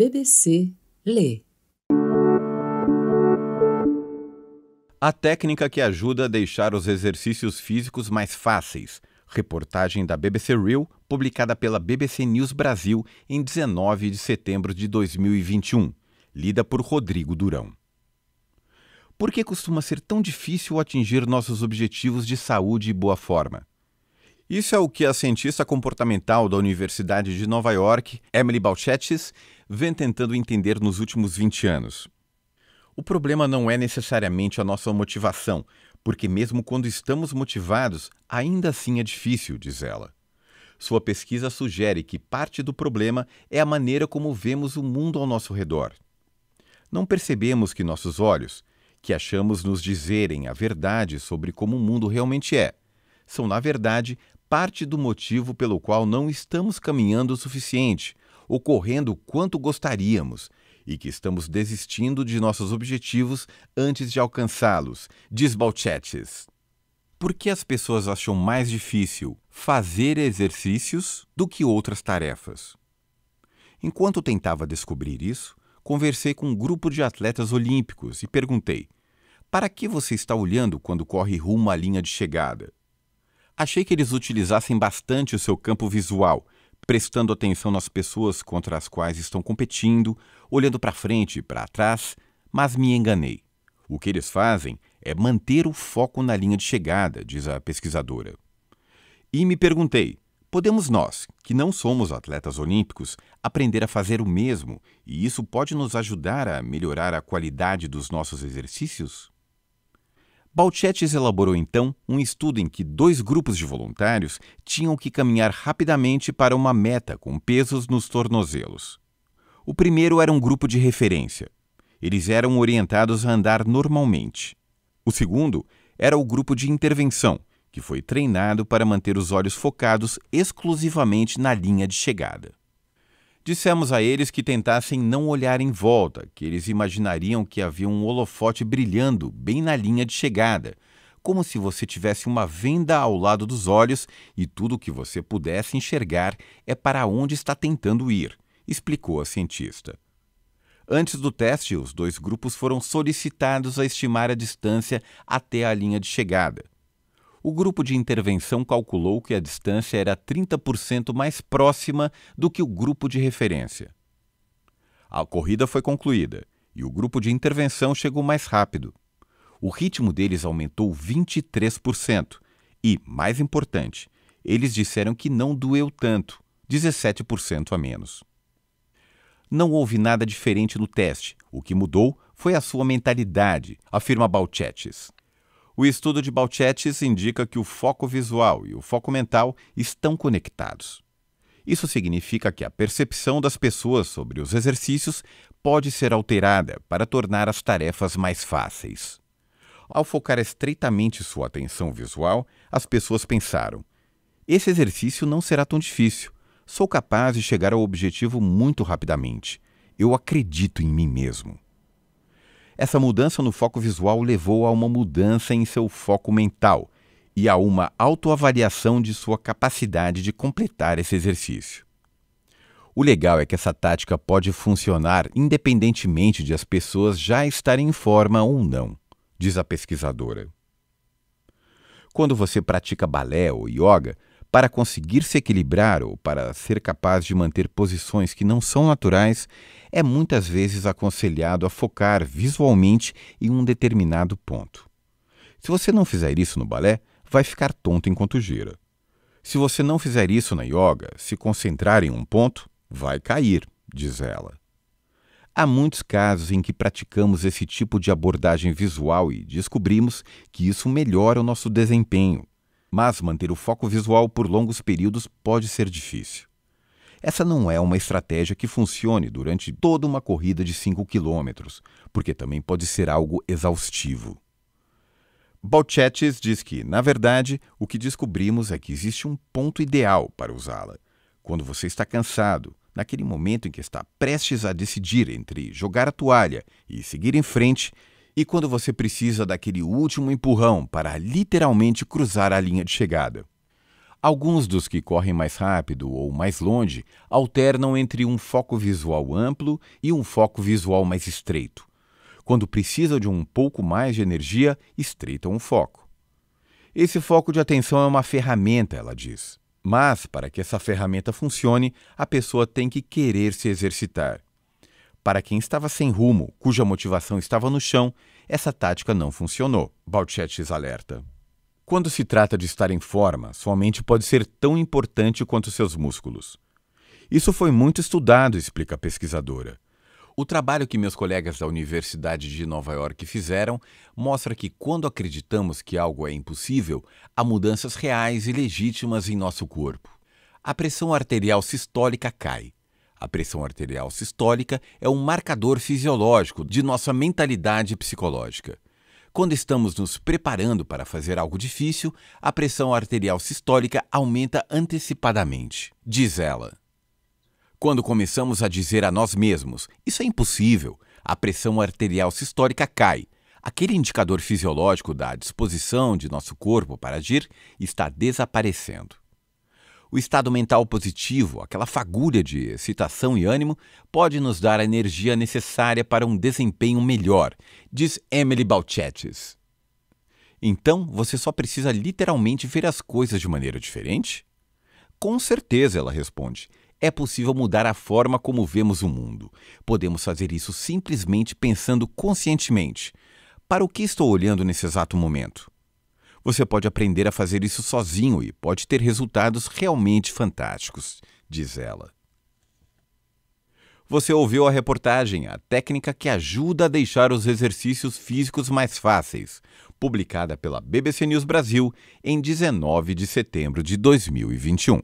BBC lê. A técnica que ajuda a deixar os exercícios físicos mais fáceis. Reportagem da BBC Real, publicada pela BBC News Brasil em 19 de setembro de 2021, lida por Rodrigo Durão. Por que costuma ser tão difícil atingir nossos objetivos de saúde e boa forma? Isso é o que a cientista comportamental da Universidade de Nova York, Emily Balchetes, vem tentando entender nos últimos 20 anos. O problema não é necessariamente a nossa motivação, porque mesmo quando estamos motivados, ainda assim é difícil, diz ela. Sua pesquisa sugere que parte do problema é a maneira como vemos o mundo ao nosso redor. Não percebemos que nossos olhos, que achamos nos dizerem a verdade sobre como o mundo realmente é, são, na verdade, parte do motivo pelo qual não estamos caminhando o suficiente, ocorrendo quanto gostaríamos, e que estamos desistindo de nossos objetivos antes de alcançá-los, diz Balchetes. Por que as pessoas acham mais difícil fazer exercícios do que outras tarefas? Enquanto tentava descobrir isso, conversei com um grupo de atletas olímpicos e perguntei: para que você está olhando quando corre rumo à linha de chegada? Achei que eles utilizassem bastante o seu campo visual, prestando atenção nas pessoas contra as quais estão competindo, olhando para frente e para trás, mas me enganei. O que eles fazem é manter o foco na linha de chegada, diz a pesquisadora. E me perguntei: podemos nós, que não somos atletas olímpicos, aprender a fazer o mesmo e isso pode nos ajudar a melhorar a qualidade dos nossos exercícios? Balchetes elaborou então um estudo em que dois grupos de voluntários tinham que caminhar rapidamente para uma meta com pesos nos tornozelos. O primeiro era um grupo de referência. Eles eram orientados a andar normalmente. O segundo era o grupo de intervenção, que foi treinado para manter os olhos focados exclusivamente na linha de chegada. Dissemos a eles que tentassem não olhar em volta, que eles imaginariam que havia um holofote brilhando bem na linha de chegada, como se você tivesse uma venda ao lado dos olhos e tudo o que você pudesse enxergar é para onde está tentando ir, explicou a cientista. Antes do teste, os dois grupos foram solicitados a estimar a distância até a linha de chegada o grupo de intervenção calculou que a distância era 30% mais próxima do que o grupo de referência. A corrida foi concluída e o grupo de intervenção chegou mais rápido. O ritmo deles aumentou 23%. E, mais importante, eles disseram que não doeu tanto, 17% a menos. Não houve nada diferente no teste. O que mudou foi a sua mentalidade, afirma Balchetes. O estudo de Balchetes indica que o foco visual e o foco mental estão conectados. Isso significa que a percepção das pessoas sobre os exercícios pode ser alterada para tornar as tarefas mais fáceis. Ao focar estreitamente sua atenção visual, as pessoas pensaram: esse exercício não será tão difícil. Sou capaz de chegar ao objetivo muito rapidamente. Eu acredito em mim mesmo. Essa mudança no foco visual levou a uma mudança em seu foco mental e a uma autoavaliação de sua capacidade de completar esse exercício. O legal é que essa tática pode funcionar independentemente de as pessoas já estarem em forma ou não, diz a pesquisadora. Quando você pratica balé ou yoga, para conseguir se equilibrar ou para ser capaz de manter posições que não são naturais, é muitas vezes aconselhado a focar visualmente em um determinado ponto. Se você não fizer isso no balé, vai ficar tonto enquanto gira. Se você não fizer isso na yoga, se concentrar em um ponto, vai cair, diz ela. Há muitos casos em que praticamos esse tipo de abordagem visual e descobrimos que isso melhora o nosso desempenho, mas manter o foco visual por longos períodos pode ser difícil. Essa não é uma estratégia que funcione durante toda uma corrida de 5 km, porque também pode ser algo exaustivo. Balchetes diz que, na verdade, o que descobrimos é que existe um ponto ideal para usá-la. Quando você está cansado, naquele momento em que está prestes a decidir entre jogar a toalha e seguir em frente, e quando você precisa daquele último empurrão para literalmente cruzar a linha de chegada. Alguns dos que correm mais rápido ou mais longe alternam entre um foco visual amplo e um foco visual mais estreito. Quando precisa de um pouco mais de energia, estreitam o foco. Esse foco de atenção é uma ferramenta, ela diz. Mas, para que essa ferramenta funcione, a pessoa tem que querer se exercitar. Para quem estava sem rumo, cuja motivação estava no chão, essa tática não funcionou, Balchetes alerta. Quando se trata de estar em forma, sua mente pode ser tão importante quanto seus músculos. Isso foi muito estudado, explica a pesquisadora. O trabalho que meus colegas da Universidade de Nova York fizeram mostra que, quando acreditamos que algo é impossível, há mudanças reais e legítimas em nosso corpo. A pressão arterial sistólica cai, a pressão arterial sistólica é um marcador fisiológico de nossa mentalidade psicológica. Quando estamos nos preparando para fazer algo difícil, a pressão arterial sistólica aumenta antecipadamente, diz ela. Quando começamos a dizer a nós mesmos: Isso é impossível, a pressão arterial sistólica cai. Aquele indicador fisiológico da disposição de nosso corpo para agir está desaparecendo. O estado mental positivo, aquela fagulha de excitação e ânimo, pode nos dar a energia necessária para um desempenho melhor, diz Emily Balchetes. Então, você só precisa literalmente ver as coisas de maneira diferente? Com certeza, ela responde. É possível mudar a forma como vemos o mundo. Podemos fazer isso simplesmente pensando conscientemente. Para o que estou olhando nesse exato momento? Você pode aprender a fazer isso sozinho e pode ter resultados realmente fantásticos, diz ela. Você ouviu a reportagem A Técnica que Ajuda a Deixar os Exercícios Físicos Mais Fáceis, publicada pela BBC News Brasil em 19 de setembro de 2021.